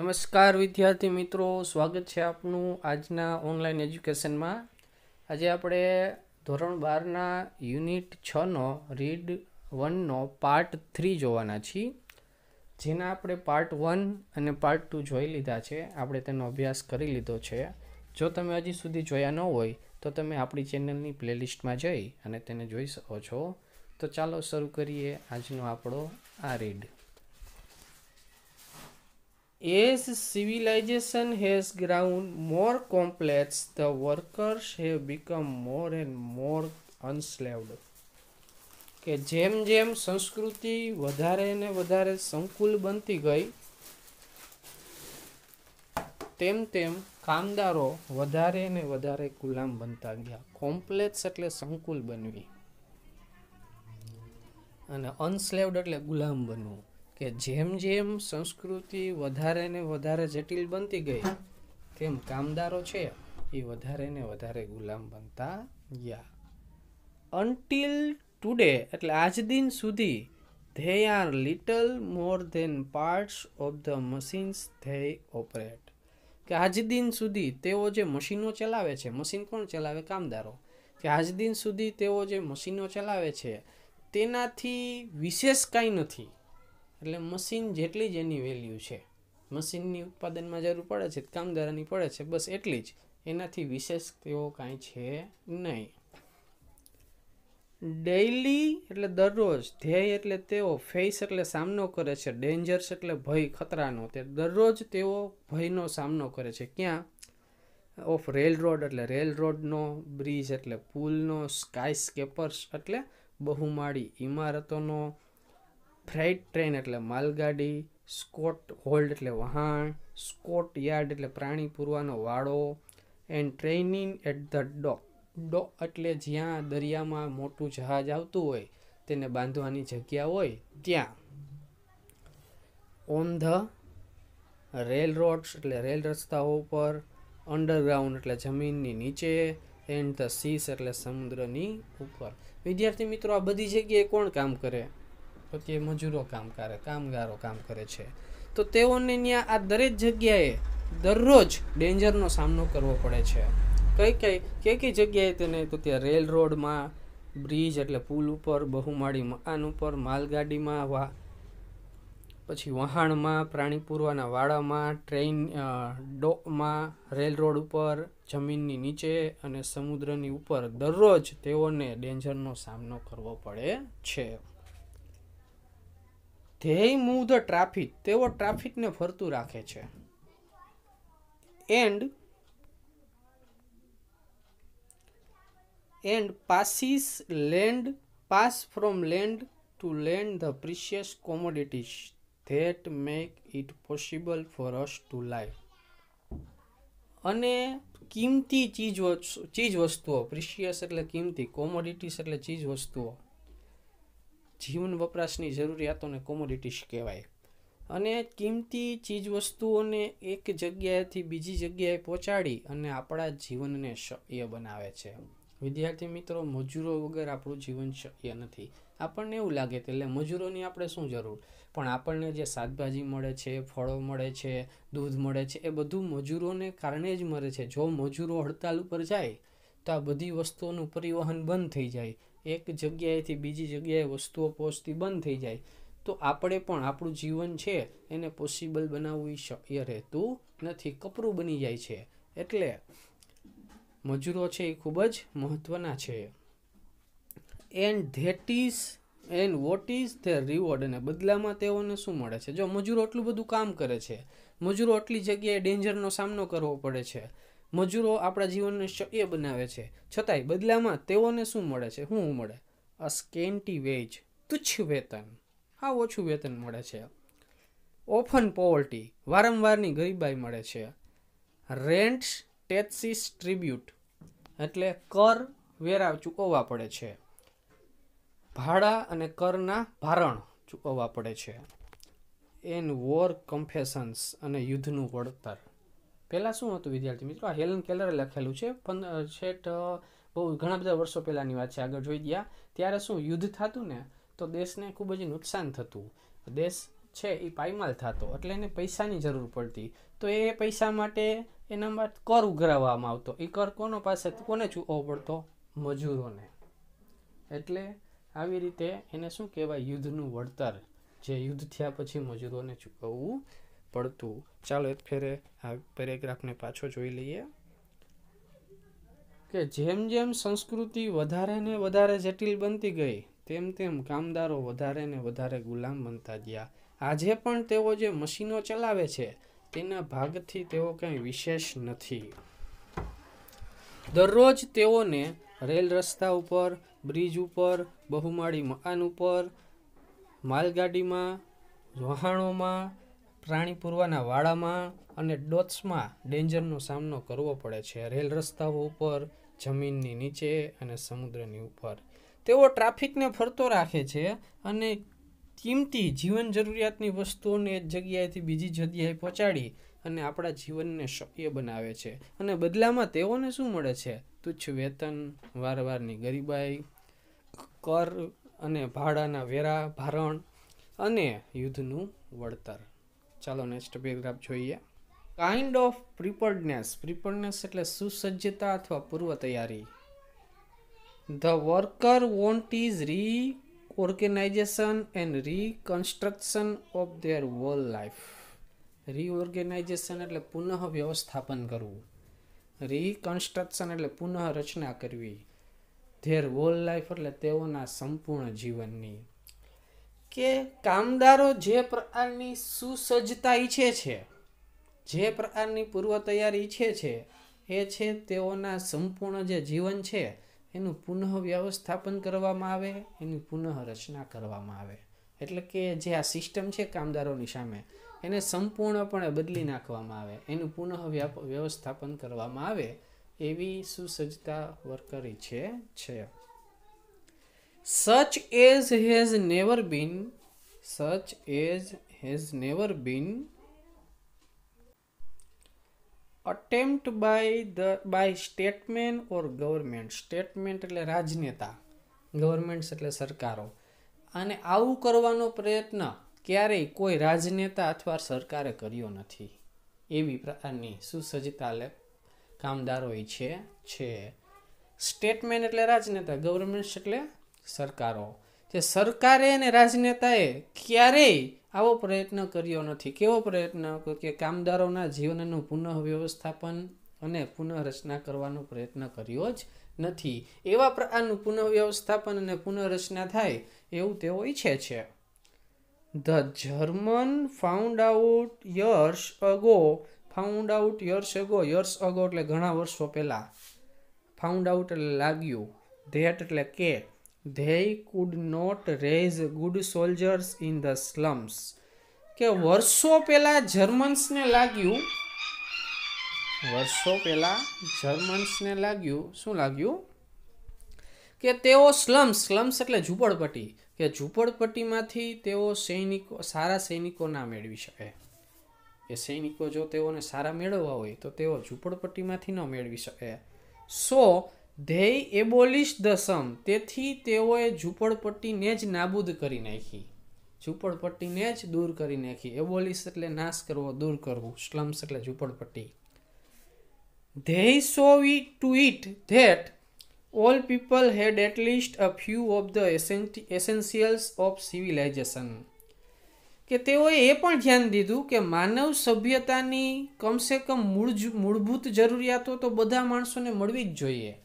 નમસ્કાર વિદ્યાર્થી મિત્રો સ્વાગત છે આપનું આજના ઓનલાઈન એજ્યુકેશનમાં આજે આપણે ધોરણ બારના યુનિટ છનો રીડ વનનો પાર્ટ થ્રી જોવાના છીએ જેના આપણે પાર્ટ વન અને પાર્ટ ટુ જોઈ લીધા છે આપણે તેનો અભ્યાસ કરી લીધો છે જો તમે હજી સુધી જોયા ન હોય તો તમે આપણી ચેનલની પ્લેલિસ્ટમાં જઈ અને તેને જોઈ શકો છો તો ચાલો શરૂ કરીએ આજનો આપણો આ read As civilization has grown more complex, the workers have become more and more unslaved. કે જેમ જેમ સંસ્કૃતિ વધારે ને વધારે સંકુલ બનતી ગઈ તેમ તેમ કામદારો વધારે ને વધારે ગુલામ બનતા ગયા કોમ્પ્લેક્સ એટલે સંકુલ બનવી અને અનસ્લેવડ એટલે ગુલામ બનવું કે જેમ જેમ સંસ્કૃતિ વધારે ને વધારે જટિલ બનતી ગઈ તેમ કામદારો છે એ વધારે ને વધારે ગુલામ બનતા ગયા અન્ટિલ ટુડે એટલે આજ દિન સુધી they are little more than parts of the machines they operate કે આજ દિન સુધી તેઓ જે મશીનો ચલાવે છે મશીન કોણ ચલાવે કામદારો કે આજ દિન સુધી તેઓ જે મશીનો ચલાવે છે તેનાથી વિશેષ કાંઈ નથી એટલે મશીન જેટલી જ એની વેલ્યુ છે મશીનની ઉત્પાદનમાં જરૂર પડે છે કામદારાની પડે છે બસ એટલી જ એનાથી વિશેષ તેઓ કાંઈ છે નહીં ડેઇલી એટલે દરરોજ ધ્યેય એટલે તેઓ ફેસ એટલે સામનો કરે છે ડેન્જર્સ એટલે ભય ખતરાનો તે દરરોજ તેઓ ભયનો સામનો કરે છે ક્યાં ઓફ રેલ રોડ એટલે રેલ રોડનો બ્રિજ એટલે પુલનો સ્કાય સ્કેપર્સ એટલે બહુમાળી ઇમારતોનો ફ્રાઇટ ટ્રેન એટલે માલગાડી સ્કોટ હોલ્ડ એટલે વહાણ સ્કોટ યાર્ડ એટલે પ્રાણી પૂરવાનો વાડો and training at the dock dock એટલે જ્યાં દરિયામાં મોટું જહાજ આવતું હોય તેને બાંધવાની જગ્યા હોય ત્યાં ઓન ધ રેલ રોડ્સ એટલે રેલ રસ્તાઓ ઉપર અંડરગ્રાઉન્ડ એટલે જમીનની નીચે એન્ડ ધ સીસ એટલે સમુદ્રની ઉપર વિદ્યાર્થી મિત્રો આ બધી જગ્યાએ કોણ કામ કરે તો પછી મજૂરો કામ કરે કામગારો કામ કરે છે તો તેઓને ત્યાં આ દરેક જગ્યાએ દરરોજ ડેન્જરનો સામનો કરવો પડે છે કઈ કઈ કઈ કઈ જગ્યાએ તેને તો ત્યાં રેલ રોડમાં બ્રિજ એટલે પુલ ઉપર બહુમાળી મકાન ઉપર માલગાડીમાં વા પછી વહાણમાં પ્રાણી પૂરવાના વાડામાં ટ્રેન ડોકમાં રેલ રોડ ઉપર જમીનની નીચે અને સમુદ્રની ઉપર દરરોજ તેઓને ડેન્જરનો સામનો કરવો પડે છે ધ્યેય મૂવ ધ ટ્રાફિક તેઓ ટ્રાફિકને ફરતું રાખે છે and and passes land pass from land to land the precious commodities that make it possible for us to live અને કિંમતી ચીજ ચીજ વસ્તુઓ પ્રિશિયસ એટલે કિંમતી કોમોડિટીસ એટલે ચીજ વસ્તુઓ જીવન વપરાશની જરૂરિયાતોને કોમોડિટીઝ કહેવાય અને કિંમતી ચીજવસ્તુઓને એક જગ્યાએથી બીજી જગ્યાએ પહોંચાડી અને આપણા જીવનને શક્ય બનાવે છે વિદ્યાર્થી મિત્રો મજૂરો વગર આપણું જીવન શક્ય નથી આપણને એવું લાગે કે એટલે મજૂરોની આપણે શું જરૂર પણ આપણને જે શાકભાજી મળે છે ફળો મળે છે દૂધ મળે છે એ બધું મજૂરોને કારણે જ મળે છે જો મજૂરો હડતાલ ઉપર જાય તો આ બધી વસ્તુઓનું પરિવહન બંધ થઈ જાય એક જગ્યાએથી બીજી જગ્યાએ વસ્તુઓ પહોંચતી બંધ થઈ જાય તો આપણે પણ આપણું જીવન છે એને પોસિબલ બનાવવું શક્ય રહેતું નથી કપરું બની જાય છે એટલે મજૂરો છે એ ખૂબ જ મહત્વના છે and that is and what is their reward અને બદલામાં તેઓને શું મળે છે જો મજૂરો આટલું બધું કામ કરે છે મજૂરો આટલી જગ્યાએ ડેન્જરનો સામનો કરવો પડે છે મજૂરો આપણા જીવનને શક્ય બનાવે છે છતાંય બદલામાં તેઓને શું મળે છે શું મળે આ સ્કેન્ટી વેજ તુચ્છ વેતન હા ઓછું વેતન મળે છે ઓફન પોવર્ટી વારંવારની ગરીબાઈ મળે છે રેન્ટ્સ ટેક્સીસ ટ્રીબ્યુટ એટલે કર વેરા ચૂકવવા પડે છે ભાડા અને કરના ભારણ ચૂકવવા પડે છે એન વોર કમ્ફેશન્સ અને યુદ્ધનું વળતર પહેલાં શું હતું વિદ્યાર્થી મિત્રો આ હેલન કેલરે લખેલું છે પણ છેટ બહુ ઘણા બધા વર્ષો પહેલાંની વાત છે આગળ જોઈ ગયા ત્યારે શું યુદ્ધ થતું ને તો દેશને ખૂબ જ નુકસાન થતું દેશ છે એ પાયમાલ થતો એટલે એને પૈસાની જરૂર પડતી તો એ પૈસા માટે એના માટે કર ઉઘરાવવામાં આવતો એ કર કોનો પાસે કોને ચૂકવવો પડતો મજૂરોને એટલે આવી રીતે એને શું કહેવાય યુદ્ધનું વળતર જે યુદ્ધ થયા પછી મજૂરોને ચૂકવવું પડતું ચાલો એક ફેરે આ પેરેગ્રાફને પાછો જોઈ લઈએ કે જેમ જેમ સંસ્કૃતિ વધારે ને વધારે જટિલ બનતી ગઈ તેમ તેમ કામદારો વધારે ને વધારે ગુલામ બનતા ગયા આજે પણ તેઓ જે મશીનો ચલાવે છે તેના ભાગથી તેઓ કંઈ વિશેષ નથી દરરોજ તેઓને રેલ રસ્તા ઉપર બ્રિજ ઉપર બહુમાળી મકાન ઉપર માલગાડીમાં વહાણોમાં રાણીપુરવાના પૂરવાના વાડામાં અને ડોટ્સમાં ડેન્જરનો સામનો કરવો પડે છે રેલ રસ્તાઓ ઉપર જમીનની નીચે અને સમુદ્રની ઉપર તેઓ ટ્રાફિકને ફરતો રાખે છે અને કિંમતી જીવન જરૂરિયાતની વસ્તુઓને એક જગ્યાએથી બીજી જગ્યાએ પહોંચાડી અને આપણા જીવનને શક્ય બનાવે છે અને બદલામાં તેઓને શું મળે છે તુચ્છ વેતન વારવારની ગરીબાઈ કર અને ભાડાના વેરા ભારણ અને યુદ્ધનું વળતર ચાલો નેક્સ્ટ પેરેગ્રાફ જોઈએ કાઇન્ડ ઓફ પ્રિપર્ડનેસ પ્રિપર્ડનેસ એટલે સુસજ્જતા અથવા પૂર્વ તૈયારી the worker want is reorganization and reconstruction of their world life reorganization એટલે પુનઃ વ્યવસ્થાપન કરવું રીકન્સ્ટ્રક્શન એટલે પુનઃ રચના કરવી ધેર વોલ લાઈફ એટલે તેઓના સંપૂર્ણ જીવનની કે કામદારો જે પ્રકારની સુસજ્જતા ઈચ્છે છે જે પ્રકારની પૂર્વ તૈયારી ઈચ્છે છે એ છે તેઓના સંપૂર્ણ જે જીવન છે એનું પુનઃ વ્યવસ્થાપન કરવામાં આવે એની પુનઃ રચના કરવામાં આવે એટલે કે જે આ સિસ્ટમ છે કામદારોની સામે એને સંપૂર્ણપણે બદલી નાખવામાં આવે એનું પુનઃ વ્યવસ્થાપન કરવામાં આવે એવી સુસજ્જતા વર્કર ઈચ્છે છે such as has never been such as has never been attempt by the by statement or government statement એટલે રાજનેતા ગવર્મેન્ટ્સ એટલે સરકારો અને આવું કરવાનો પ્રયત્ન ક્યારેય કોઈ રાજનેતા અથવા સરકારે કર્યો નથી એવી પ્રકારની સુસજ્જતા કામદારોએ છે છે સ્ટેટમેન્ટ એટલે રાજનેતા ગવર્મેન્ટ્સ એટલે સરકારો જે સરકારે અને રાજનેતાએ ક્યારેય આવો પ્રયત્ન કર્યો નથી કેવો પ્રયત્ન કે કામદારોના જીવનનું પુનઃ વ્યવસ્થાપન અને પુનઃરચના કરવાનો પ્રયત્ન કર્યો જ નથી એવા પ્રકારનું પુનઃવ્યવસ્થાપન અને પુનઃરચના થાય એવું તેઓ ઈચ્છે છે the German found out years ago found out years ago years ago એટલે ઘણા વર્ષો પહેલાં ફાઉન્ડ આઉટ એટલે લાગ્યું ધેટ એટલે કે they could not raise good soldiers in the slums કે વર્ષો પહેલાં જર્મન્સને લાગ્યું વર્ષો પહેલાં જર્મન્સને લાગ્યું શું લાગ્યું કે તેઓ સ્લમ્સ સ્લમ્સ એટલે ઝૂંપડપટ્ટી કે ઝૂંપડપટ્ટીમાંથી તેઓ સૈનિકો સારા સૈનિકો ના મેળવી શકે કે સૈનિકો જો તેઓને સારા મેળવવા હોય તો તેઓ ઝૂંપડપટ્ટીમાંથી ન મેળવી શકે સો ધ્યેય એબોલિશ ધ સમ તેથી તેઓએ ઝૂંપડપટ્ટીને જ નાબૂદ કરી નાખી ઝૂંપડપટ્ટીને જ દૂર કરી નાખી એબોલિશ એટલે નાશ કરવો દૂર કરવું સ્લમ્સ એટલે ઝૂંપડપટ્ટી they saw we to it that all people had at least a few of the essentials of civilization કે તેઓએ એ પણ ધ્યાન દીધું કે માનવ સભ્યતાની કમસે કમ મૂળ મૂળભૂત જરૂરિયાતો તો બધા માણસોને મળવી જ જોઈએ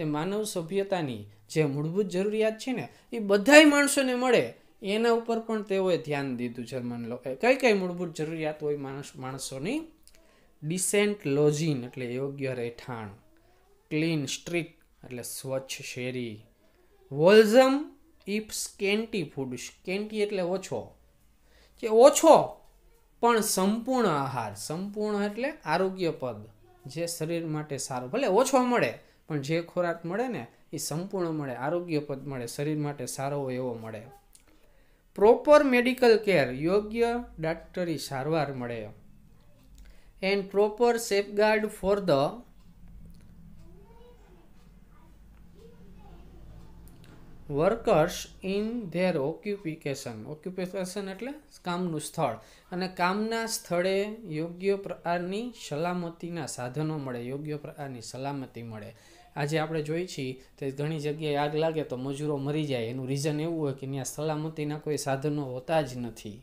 તે માનવ સભ્યતાની જે મૂળભૂત જરૂરિયાત છે ને એ બધાય માણસોને મળે એના ઉપર પણ તેઓએ ધ્યાન દીધું જર્મન માની લો કઈ કઈ મૂળભૂત જરૂરિયાત હોય માણસ માણસોની ડિસેન્ટ લોજિન એટલે યોગ્ય રહેઠાણ ક્લીન સ્ટ્રીટ એટલે સ્વચ્છ શેરી wholesome if scanty food scanty એટલે ઓછો કે ઓછો પણ સંપૂર્ણ આહાર સંપૂર્ણ એટલે આરોગ્ય પદ જે શરીર માટે સારું ભલે ઓછો મળે પણ જે ખોરાક મળે ને એ સંપૂર્ણ મળે આરોગ્યપદ મળે શરીર માટે સારો હોય એવો મળે પ્રોપર મેડિકલ કેર યોગ્ય ડાક્ટરી સારવાર મળે and proper safeguard for the workers in their occupation occupation એટલે કામનું સ્થળ અને કામના સ્થળે યોગ્ય પ્રકારની સલામતીના સાધનો મળે યોગ્ય પ્રકારની સલામતી મળે આજે આપણે જોઈ છીએ તે ઘણી જગ્યાએ આગ લાગે તો મજૂરો મરી જાય એનું રીઝન એવું હોય કે ત્યાં સલામતીના કોઈ સાધનો હોતા જ નથી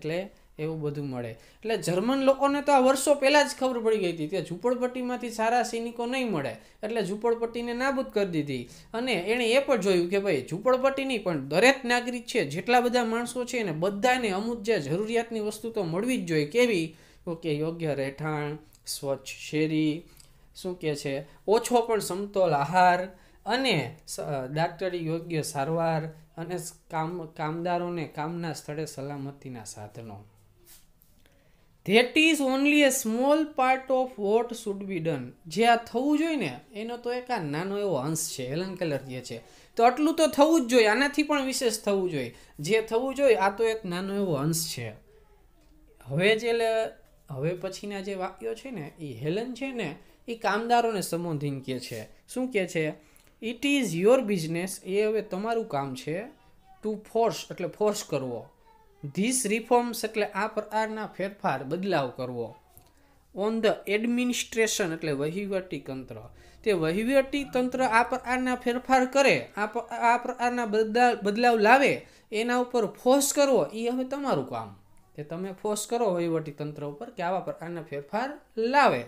એટલે એવું બધું મળે એટલે જર્મન લોકોને તો આ વર્ષો પહેલાં જ ખબર પડી ગઈ હતી કે ઝૂંપડપટ્ટીમાંથી સારા સૈનિકો નહીં મળે એટલે ઝૂંપડપટ્ટીને નાબૂદ કરી દીધી અને એણે એ પણ જોયું કે ભાઈ ઝૂંપડપટ્ટી નહીં પણ દરેક નાગરિક છે જેટલા બધા માણસો છે એને બધાને અમુક જે જરૂરિયાતની વસ્તુ તો મળવી જ જોઈએ કેવી ઓકે યોગ્ય રહેઠાણ સ્વચ્છ શેરી શું કહે છે ઓછો પણ સમતોલ આહાર અને ડાક્ટરી યોગ્ય સારવાર અને કામ કામદારોને કામના સ્થળે સલામતીના સાધનો that is only a small part of what should be done જે આ થવું જોઈએ ને એનો તો એક આ નાનો એવો અંશ છે હેલન કલર જે છે તો આટલું તો થવું જ જોઈએ આનાથી પણ વિશેષ થવું જોઈએ જે થવું જોઈએ આ તો એક નાનો એવો અંશ છે હવે જે હવે પછીના જે વાક્યો છે ને એ હેલન છે ને એ કામદારોને સંબોધિન કહે છે શું કહે છે ઇટ ઇઝ યોર બિઝનેસ એ હવે તમારું કામ છે ટુ ફોર્સ એટલે ફોર્સ કરવો ધીસ રિફોર્મ્સ એટલે આ પ્રકારના ફેરફાર બદલાવ કરવો ઓન ધ એડમિનિસ્ટ્રેશન એટલે વહીવટી તંત્ર તે વહીવટી તંત્ર આ પ્રકારના ફેરફાર કરે આ આ પ્રકારના બદલાવ બદલાવ લાવે એના ઉપર ફોર્સ કરવો એ હવે તમારું કામ કે તમે ફોર્સ કરો વહીવટી તંત્ર ઉપર કે આવા પ્રકારના ફેરફાર લાવે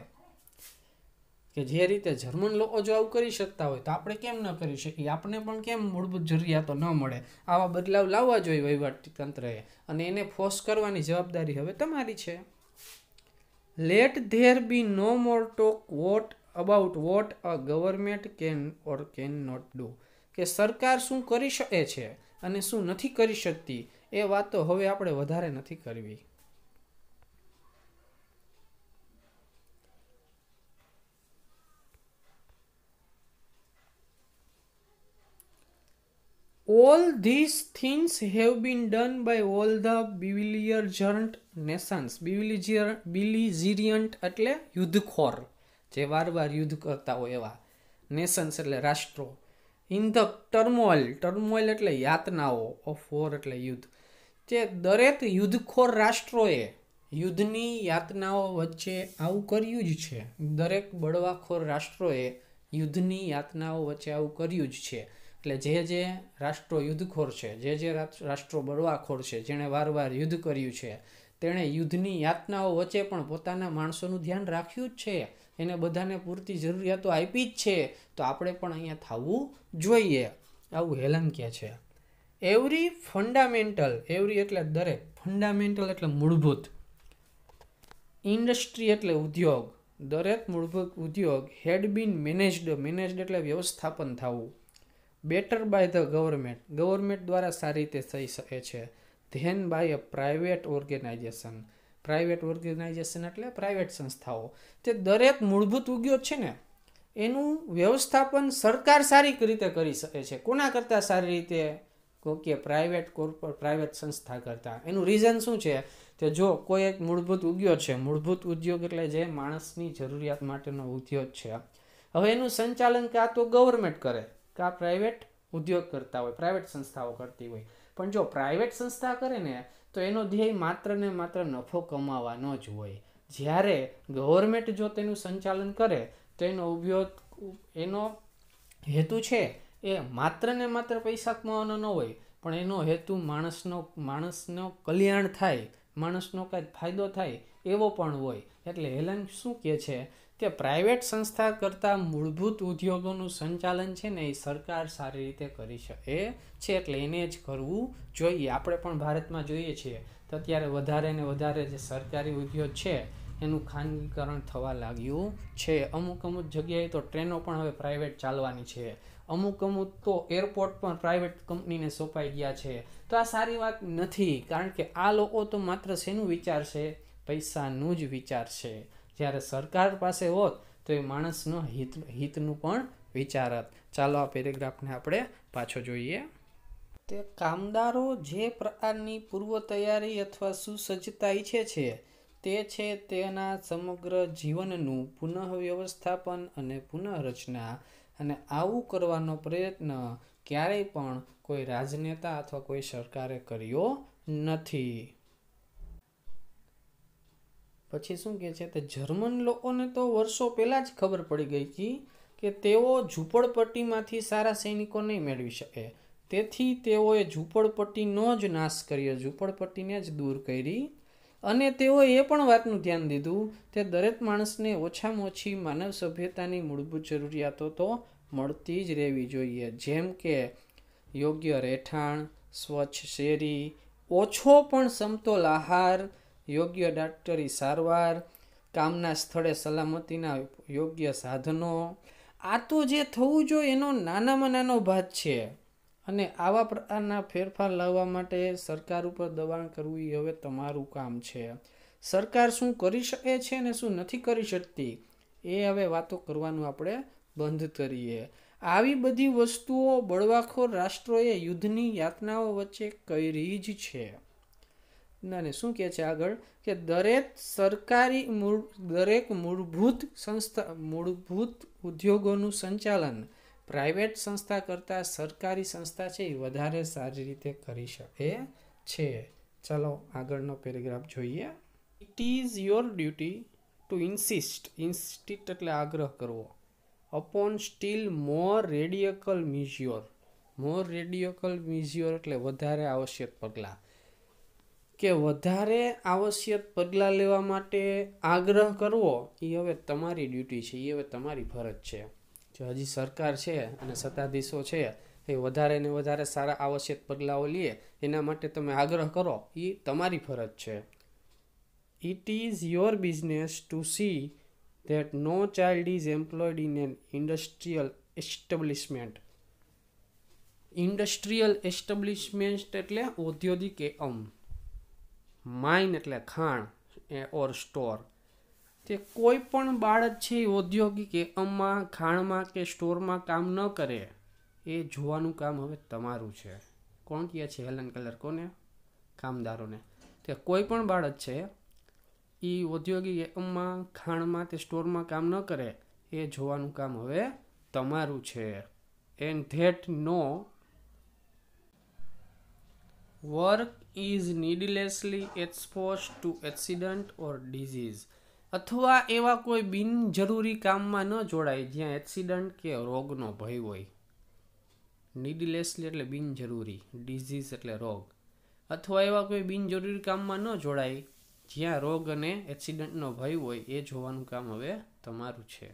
કે જે રીતે જર્મન લોકો જો આવું કરી શકતા હોય તો આપણે કેમ ન કરી શકીએ આપણને પણ કેમ મૂળભૂત જરૂરિયાતો ન મળે આવા બદલાવ લાવવા જોઈએ વહીવટીતંત્રએ અને એને ફોર્સ કરવાની જવાબદારી હવે તમારી છે let there be no more talk what about what a government can or can not do કે સરકાર શું કરી શકે છે અને શું નથી કરી શકતી એ વાતો હવે આપણે વધારે નથી કરવી all this things have been done by all the belligerent nations belligerent belligerent એટલે યુદ્ધખોર જે વારવાર યુદ્ધ કરતા હોય એવા નેશન્સ એટલે રાષ્ટ્રો ઇન ધ ટર્મોઇલ ટર્મોઇલ એટલે યાતનાઓ ઓફ વોર એટલે યુદ્ધ જે દરેક યુદ્ધખોર રાષ્ટ્રોએ યુદ્ધની યાતનાઓ વચ્ચે આવું કર્યું જ છે દરેક બળવાખોર રાષ્ટ્રોએ યુદ્ધની યાતનાઓ વચ્ચે આવું કર્યું જ છે એટલે જે જે રાષ્ટ્રો યુદ્ધખોર છે જે જે રાષ્ટ્રો બળવાખોર છે જેણે વારવાર યુદ્ધ કર્યું છે તેણે યુદ્ધની યાતનાઓ વચ્ચે પણ પોતાના માણસોનું ધ્યાન રાખ્યું જ છે એને બધાને પૂરતી જરૂરિયાતો આપી જ છે તો આપણે પણ અહીંયા થવું જોઈએ આવું હેલન કહે છે એવરી ફંડામેન્ટલ એવરી એટલે દરેક ફંડામેન્ટલ એટલે મૂળભૂત ઇન્ડસ્ટ્રી એટલે ઉદ્યોગ દરેક મૂળભૂત ઉદ્યોગ હેડ બીન મેનેજ્ડ મેનેજડ એટલે વ્યવસ્થાપન થવું better by the government government દ્વારા સારી રીતે થઈ શકે છે than by a private organization private organization એટલે પ્રાઇવેટ સંસ્થાઓ તે દરેક મૂળભૂત ઉદ્યોગ છે ને એનું વ્યવસ્થાપન સરકાર સારી રીતે કરી શકે છે કોના કરતાં સારી રીતે કે પ્રાઇવેટ કોર્પોર પ્રાઇવેટ સંસ્થા કરતાં એનું રીઝન શું છે કે જો કોઈ એક મૂળભૂત ઉદ્યોગ છે મૂળભૂત ઉદ્યોગ એટલે જે માણસની જરૂરિયાત માટેનો ઉદ્યોગ છે હવે એનું સંચાલન કાં તો ગવર્મેન્ટ કરે કે આ પ્રાઇવેટ ઉદ્યોગ કરતા હોય પ્રાઇવેટ સંસ્થાઓ કરતી હોય પણ જો પ્રાઇવેટ સંસ્થા કરે ને તો એનો ધ્યેય માત્ર ને માત્ર નફો કમાવાનો જ હોય જ્યારે ગવર્મેન્ટ જો તેનું સંચાલન કરે તો એનો ઉપયોગ એનો હેતુ છે એ માત્ર ને માત્ર પૈસા કમાવાનો ન હોય પણ એનો હેતુ માણસનો માણસનો કલ્યાણ થાય માણસનો કાંઈક ફાયદો થાય એવો પણ હોય એટલે હેલન શું કહે છે કે પ્રાઇવેટ સંસ્થા કરતાં મૂળભૂત ઉદ્યોગોનું સંચાલન છે ને એ સરકાર સારી રીતે કરી શકે છે એટલે એને જ કરવું જોઈએ આપણે પણ ભારતમાં જોઈએ છીએ તો અત્યારે વધારે ને વધારે જે સરકારી ઉદ્યોગ છે એનું ખાનગીકરણ થવા લાગ્યું છે અમુક અમુક જગ્યાએ તો ટ્રેનો પણ હવે પ્રાઇવેટ ચાલવાની છે અમુક અમુક તો એરપોર્ટ પણ પ્રાઇવેટ કંપનીને સોંપાઈ ગયા છે તો આ સારી વાત નથી કારણ કે આ લોકો તો માત્ર શેનું વિચારશે પૈસાનું જ વિચારશે જ્યારે સરકાર પાસે હોત તો એ માણસનું હિત હિતનું પણ વિચારત ચાલો આ પેરેગ્રાફને આપણે પાછો જોઈએ તે કામદારો જે પ્રકારની પૂર્વ તૈયારી અથવા સુસજ્જતા ઈચ્છે છે તે છે તેના સમગ્ર જીવનનું પુનઃવ્યવસ્થાપન અને પુનઃરચના અને આવું કરવાનો પ્રયત્ન ક્યારેય પણ કોઈ રાજનેતા અથવા કોઈ સરકારે કર્યો નથી પછી શું કહે છે તે જર્મન લોકોને તો વર્ષો પહેલાં જ ખબર પડી ગઈ હતી કે તેઓ ઝૂંપડપટ્ટીમાંથી સારા સૈનિકો નહીં મેળવી શકે તેથી તેઓએ ઝૂંપડપટ્ટીનો જ નાશ કર્યો ઝૂંપડપટ્ટીને જ દૂર કરી અને તેઓએ એ પણ વાતનું ધ્યાન દીધું કે દરેક માણસને ઓછામાં ઓછી માનવ સભ્યતાની મૂળભૂત જરૂરિયાતો તો મળતી જ રહેવી જોઈએ જેમ કે યોગ્ય રહેઠાણ સ્વચ્છ શેરી ઓછો પણ સમતોલ આહાર યોગ્ય ડાક્ટરી સારવાર કામના સ્થળે સલામતીના યોગ્ય સાધનો આ તો જે થવું જોઈએ એનો નાનામાં નાનો ભાગ છે અને આવા પ્રકારના ફેરફાર લાવવા માટે સરકાર ઉપર દબાણ કરવું એ હવે તમારું કામ છે સરકાર શું કરી શકે છે ને શું નથી કરી શકતી એ હવે વાતો કરવાનું આપણે બંધ કરીએ આવી બધી વસ્તુઓ બળવાખોર રાષ્ટ્રોએ યુદ્ધની યાતનાઓ વચ્ચે કરી જ છે અને શું કહે છે આગળ કે દરેક સરકારી મૂળ દરેક મૂળભૂત સંસ્થા મૂળભૂત ઉદ્યોગોનું સંચાલન પ્રાઇવેટ સંસ્થા કરતાં સરકારી સંસ્થા છે એ વધારે સારી રીતે કરી શકે છે ચાલો આગળનો પેરેગ્રાફ જોઈએ it is your duty to insist insist એટલે આગ્રહ કરવો અપોન સ્ટીલ મોર રેડિયકલ મ્યુઝ્યોર મોર રેડિયકલ મ્યુઝ્યોર એટલે વધારે આવશ્યક પગલાં કે વધારે આવશ્યક પગલાં લેવા માટે આગ્રહ કરવો એ હવે તમારી ડ્યુટી છે એ હવે તમારી ફરજ છે જો હજી સરકાર છે અને સત્તાધીશો છે એ વધારે ને વધારે સારા આવશ્યક પગલાઓ લે એના માટે તમે આગ્રહ કરો એ તમારી ફરજ છે it is your business to see that no child is employed in an industrial establishment industrial establishment એટલે ઔદ્યોગિક એકમ માઇન એટલે ખાણ એ ઓર સ્ટોર તે કોઈ પણ બાળક છે એ ઔદ્યોગિક એકમમાં ખાણમાં કે સ્ટોરમાં કામ ન કરે એ જોવાનું કામ હવે તમારું છે કોણ કહે છે હેલન કલર કોને કામદારોને તે કોઈ પણ બાળક છે એ ઔદ્યોગિક એકમમાં ખાણમાં કે સ્ટોરમાં કામ ન કરે એ જોવાનું કામ હવે તમારું છે and that no work is needlessly expose to accident or disease અથવા એવા કોઈ બિનજરૂરી કામમાં ન જોડાય જ્યાં એક્સિડન્ટ કે રોગનો ભય હોય નીડલેસલી એટલે બિનજરૂરી ડિઝીઝ એટલે રોગ અથવા એવા કોઈ બિનજરૂરી કામમાં ન જોડાય જ્યાં રોગ અને એક્સિડન્ટનો ભય હોય એ જોવાનું કામ હવે તમારું છે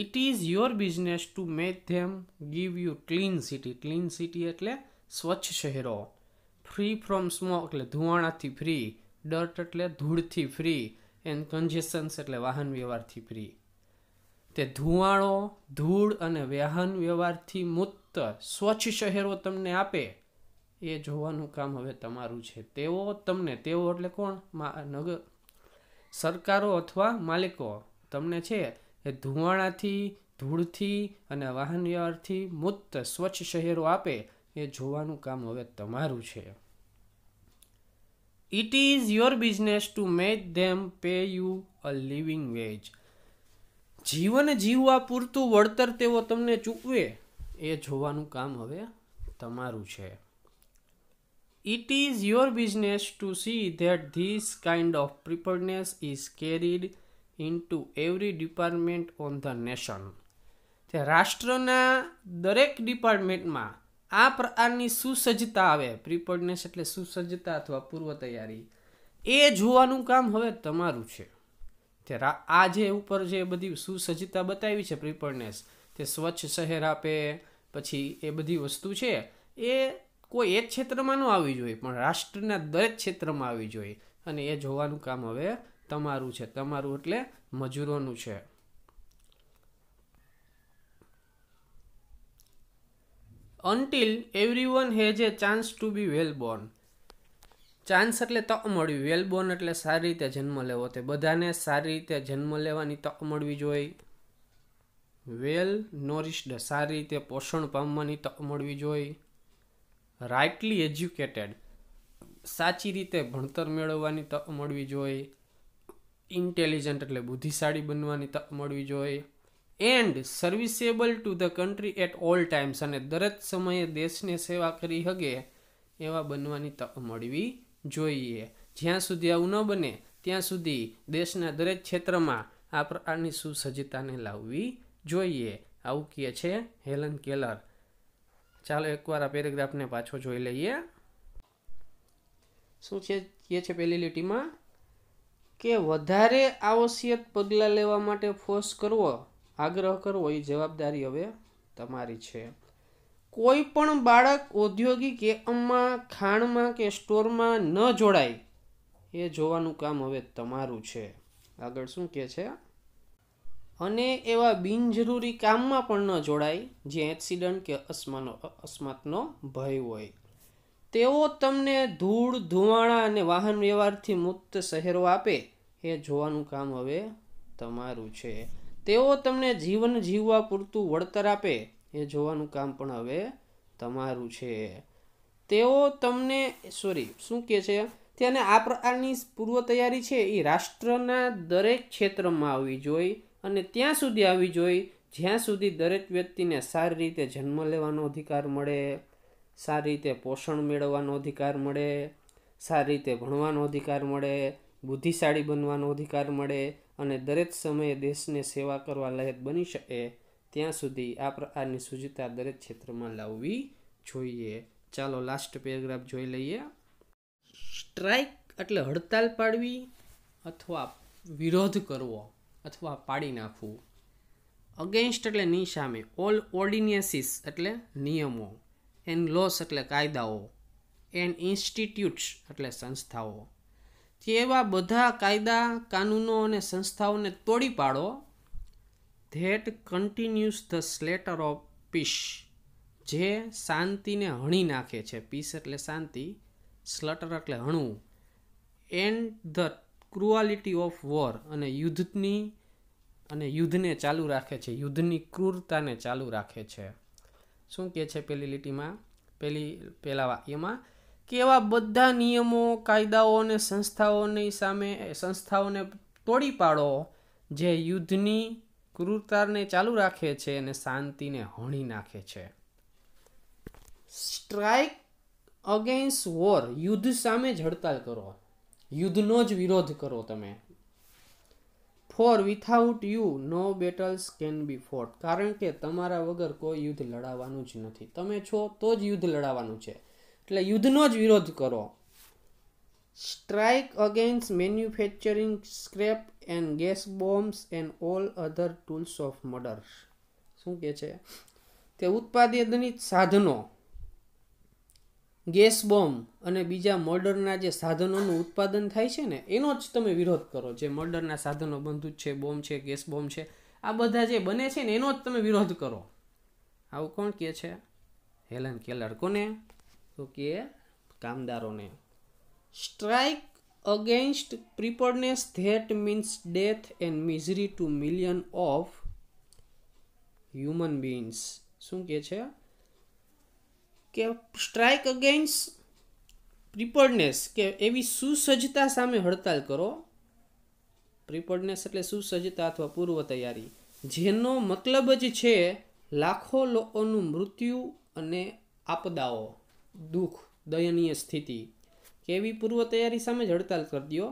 it is your business to make them give you clean city clean city એટલે સ્વચ્છ શહેરો ફ્રી ફ્રોમ સ્મોક એટલે ધુવાણાથી ફ્રી ડર્ટ એટલે ધૂળથી ફ્રી એન્ડ કન્જેશન્સ એટલે વાહન વ્યવહારથી ફ્રી તે ધુવાણો ધૂળ અને વાહન વ્યવહારથી મુક્ત સ્વચ્છ શહેરો તમને આપે એ જોવાનું કામ હવે તમારું છે તેઓ તમને તેઓ એટલે કોણ નગર સરકારો અથવા માલિકો તમને છે એ ધુવાણાથી ધૂળથી અને વાહન વ્યવહારથી મુક્ત સ્વચ્છ શહેરો આપે એ જોવાનું કામ હવે તમારું છે it is your business to make them pay you a living wage જીવન જીવવા પૂરતું વળતર તેઓ તમને ચૂકવે એ જોવાનું કામ હવે તમારું છે it is your business to see that this kind of preparedness is carried in to every department on the nation રાષ્ટ્રના દરેક ડિપાર્ટમેન્ટમાં આ પ્રકારની સુસજ્જતા આવે પ્રિપર્ડનેસ એટલે સુસજ્જતા અથવા પૂર્વ તૈયારી એ જોવાનું કામ હવે તમારું છે ત્યારે આ જે ઉપર જે બધી સુસજ્જતા બતાવી છે પ્રિપર્ડનેસ તે સ્વચ્છ શહેર આપે પછી એ બધી વસ્તુ છે એ કોઈ એક ક્ષેત્રમાં ન આવવી જોઈએ પણ રાષ્ટ્રના દરેક ક્ષેત્રમાં આવવી જોઈએ અને એ જોવાનું કામ હવે તમારું છે તમારું એટલે મજૂરોનું છે until every one has a chance to be well born chance એટલે તક મળવી વેલ બોર્ન એટલે સારી રીતે જન્મ લેવો તે બધાને સારી રીતે જન્મ લેવાની તક મળવી જોઈએ વેલ નોરિશ્ડ સારી રીતે પોષણ પામવાની તક મળવી જોઈએ રાઇટલી એજ્યુકેટેડ સાચી રીતે ભણતર મેળવવાની તક મળવી જોઈએ ઇન્ટેલિજન્ટ એટલે બુદ્ધિશાળી બનવાની તક મળવી જોઈએ and serviceable to the country at all times અને દરેક સમયે દેશને સેવા કરી શકે એવા બનવાની તક મળવી જોઈએ જ્યાં સુધી આવું ન બને ત્યાં સુધી દેશના દરેક ક્ષેત્રમાં આ પ્રકારની સુસજ્જતાને લાવવી જોઈએ આવું કહે છે હેલન કેલર ચાલો એકવાર આ પેરેગ્રાફને પાછો જોઈ લઈએ શું છે કે છે પહેલી લીટીમાં કે વધારે આવશ્યક પગલાં લેવા માટે ફોર્સ કરવો આગ્રહ કરવો એ જવાબદારી હવે તમારી છે કોઈ પણ બાળક ઔદ્યોગિક એમમાં ખાણમાં કે સ્ટોરમાં ન જોડાય એ જોવાનું કામ હવે તમારું છે આગળ શું કહે છે અને એવા બિનજરૂરી કામમાં પણ ન જોડાય જે એક્સિડન્ટ કે અસ્માનો અસ્માતનો ભય હોય તેઓ તમને ધૂળ ધુવાણા અને વાહન વ્યવહારથી મુક્ત શહેરો આપે એ જોવાનું કામ હવે તમારું છે તેઓ તમને જીવન જીવવા પૂરતું વળતર આપે એ જોવાનું કામ પણ હવે તમારું છે તેઓ તમને સોરી શું કહે છે તેને આ પ્રકારની પૂર્વ તૈયારી છે એ રાષ્ટ્રના દરેક ક્ષેત્રમાં આવવી જોઈએ અને ત્યાં સુધી આવવી જોઈએ જ્યાં સુધી દરેક વ્યક્તિને સારી રીતે જન્મ લેવાનો અધિકાર મળે સારી રીતે પોષણ મેળવવાનો અધિકાર મળે સારી રીતે ભણવાનો અધિકાર મળે બુદ્ધિશાળી બનવાનો અધિકાર મળે અને દરેક સમયે દેશને સેવા કરવા લાયક બની શકે ત્યાં સુધી આ પ્રકારની સુજિતા દરેક ક્ષેત્રમાં લાવવી જોઈએ ચાલો લાસ્ટ પેરેગ્રાફ જોઈ લઈએ સ્ટ્રાઇક એટલે હડતાલ પાડવી અથવા વિરોધ કરવો અથવા પાડી નાખવું અગેન્સ્ટ એટલે ની સામે ઓલ ઓર્ડિનેસીસ એટલે નિયમો એન લોસ એટલે કાયદાઓ એન ઇન્સ્ટિટ્યૂટ્સ એટલે સંસ્થાઓ કે એવા બધા કાયદા કાનૂનો અને સંસ્થાઓને તોડી પાડો that continues the slaughter of peace જે શાંતિને હણી નાખે છે પીસ એટલે શાંતિ સ્લટર એટલે હણવું and the cruelty of war અને યુદ્ધની અને યુદ્ધને ચાલુ રાખે છે યુદ્ધની ક્રૂરતાને ચાલુ રાખે છે શું કહે છે પેલી લીટીમાં પેલી પહેલાં એમાં કેવા બધા નિયમો કાયદાઓ અને સંસ્થાઓની સામે સંસ્થાઓને તોડી પાડો જે યુદ્ધની ક્રૂરતાને ચાલુ રાખે છે અને શાંતિને હણી નાખે છે સ્ટ્રાઇક અગેન્સ્ટ વોર યુદ્ધ સામે જ હડતાલ કરો યુદ્ધનો જ વિરોધ કરો તમે for without you no battles can be fought કારણ કે તમારા વગર કોઈ યુદ્ધ લડાવવાનું જ નથી તમે છો તો જ યુદ્ધ લડાવવાનું છે એટલે યુદ્ધનો જ વિરોધ કરો strike against manufacturing scrap and gas bombs and all other tools of murder શું કહે છે તે ઉત્પાદિત સાધનો ગેસ બોમ્બ અને બીજા મર્ડરના જે સાધનોનું ઉત્પાદન થાય છે ને એનો જ તમે વિરોધ કરો જે મર્ડરના સાધનો બંદૂક છે બોમ્બ છે ગેસ બોમ્બ છે આ બધા જે બને છે ને એનો જ તમે વિરોધ કરો આવું કોણ કહે છે હેલન કેલર કોને તો કે કામદારોને strike against preparedness that means death and misery to million of human beings શું કહે છે કે સ્ટ્રાઇક અગેન્સ્ટ પ્રિપરનેસ કે એવી સુસજ્જતા સામે હડતાલ કરો પ્રિપર્ડનેસ એટલે સુસજ્જતા અથવા પૂર્વ તૈયારી જેનો મતલબ જ છે લાખો લોકોનું મૃત્યુ અને આપદાઓ દુઃખ દયનીય સ્થિતિ કેવી પૂર્વ તૈયારી સામે જ હડતાલ કરી દો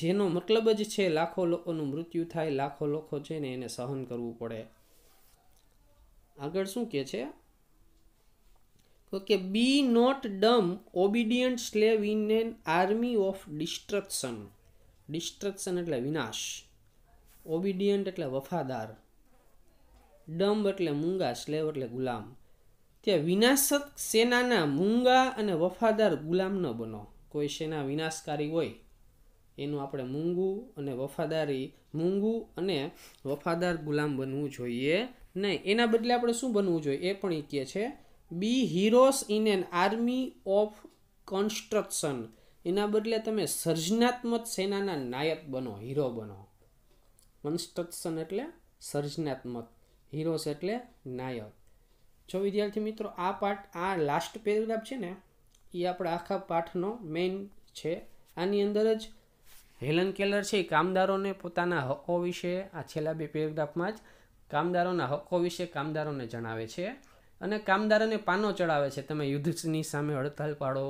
જેનો મતલબ જ છે લાખો લોકોનું મૃત્યુ થાય લાખો લોકો છે ને એને સહન કરવું પડે આગળ શું કહે છે તો કે be not dumb obedient slave in an army of destruction destruction એટલે વિનાશ ઓબિડિયન્ટ એટલે વફાદાર ડમ્બ એટલે મૂંગા સ્લેવ એટલે ગુલામ ત્યાં વિનાશક સેનાના મૂંગા અને વફાદાર ગુલામ ન બનો કોઈ સેના વિનાશકારી હોય એનું આપણે મૂંગું અને વફાદારી મૂંગું અને વફાદાર ગુલામ બનવું જોઈએ નહીં એના બદલે આપણે શું બનવું જોઈએ એ પણ એ કહે છે be heroes in an army of construction એના બદલે તમે સર્જનાત્મક સેનાના નાયક બનો હીરો બનો કન્સ્ટ્રક્શન એટલે સર્જનાત્મક હીરોસ એટલે નાયક જો વિદ્યાર્થી મિત્રો આ પાઠ આ લાસ્ટ પેરેગ્રાફ છે ને એ આપણા આખા પાઠનો મેઇન છે આની અંદર જ હેલન કેલર છે એ કામદારોને પોતાના હકો વિશે આ છેલ્લા બે પેરેગ્રાફમાં જ કામદારોના હકો વિશે કામદારોને જણાવે છે અને કામદારોને પાનો ચડાવે છે તમે યુદ્ધની સામે હડતાલ પાડો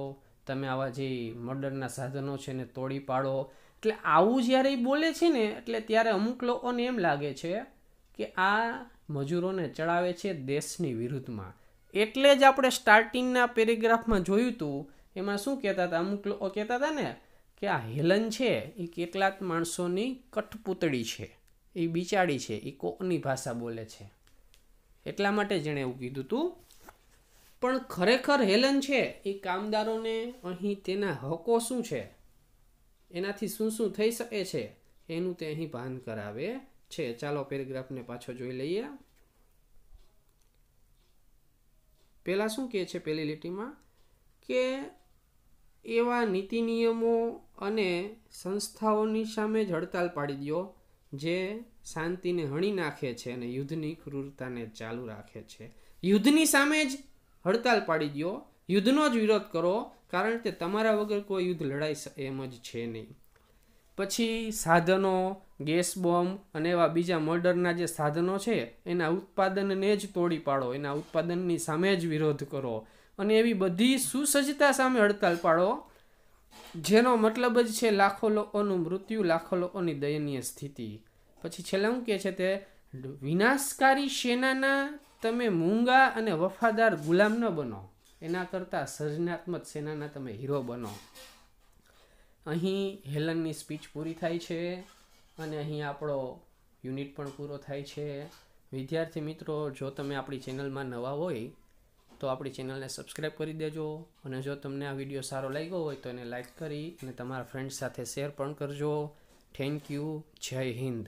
તમે આવા જે મર્ડરના સાધનો છે ને તોડી પાડો એટલે આવું જ્યારે બોલે છે ને એટલે ત્યારે અમુક લોકોને એમ લાગે છે કે આ મજૂરોને ચડાવે છે દેશની વિરુદ્ધમાં એટલે જ આપણે સ્ટાર્ટિંગના પેરેગ્રાફમાં જોયું હતું એમાં શું કહેતા હતા અમુક લોકો કહેતા હતા ને કે આ હેલન છે એ કેટલાક માણસોની કઠપૂતળી છે એ બિચારી છે એ કોની ભાષા બોલે છે એટલા માટે જેણે એવું કીધું હતું પણ ખરેખર હેલન છે એ કામદારોને અહીં તેના હકો શું છે એનાથી શું શું થઈ શકે છે એનું તે અહીં ભાન કરાવે છે ચાલો પેરેગ્રાફને પાછો જોઈ લઈએ પહેલાં શું કહે છે પહેલી લીટીમાં કે એવા નીતિ નિયમો અને સંસ્થાઓની સામે જ હડતાલ પાડી દો જે શાંતિને હણી નાખે છે અને યુદ્ધની ક્રૂરતાને ચાલુ રાખે છે યુદ્ધની સામે જ હડતાલ પાડી દો યુદ્ધનો જ વિરોધ કરો કારણ કે તમારા વગર કોઈ યુદ્ધ લડાઈ એમ જ છે નહીં પછી સાધનો ગેસ બોમ્બ અને એવા બીજા મર્ડરના જે સાધનો છે એના ઉત્પાદનને જ તોડી પાડો એના ઉત્પાદનની સામે જ વિરોધ કરો અને એવી બધી સુસજ્જતા સામે હડતાલ પાડો જેનો મતલબ જ છે લાખો લોકોનું મૃત્યુ લાખો લોકોની દયનીય સ્થિતિ પછી છેલ્લા હું કહે છે તે વિનાશકારી સેનાના તમે મૂંગા અને વફાદાર ગુલામ ન બનો એના કરતાં સર્જનાત્મક સેનાના તમે હીરો બનો અહીં હેલનની સ્પીચ પૂરી થાય છે અને અહીં આપણો યુનિટ પણ પૂરો થાય છે વિદ્યાર્થી મિત્રો જો તમે આપણી ચેનલમાં નવા હોય તો આપણી ચેનલને સબસ્ક્રાઈબ કરી દેજો અને જો તમને આ વિડીયો સારો લાગ્યો હોય તો એને લાઇક કરી અને તમારા ફ્રેન્ડ્સ સાથે શેર પણ કરજો થેન્ક યુ જય હિન્દ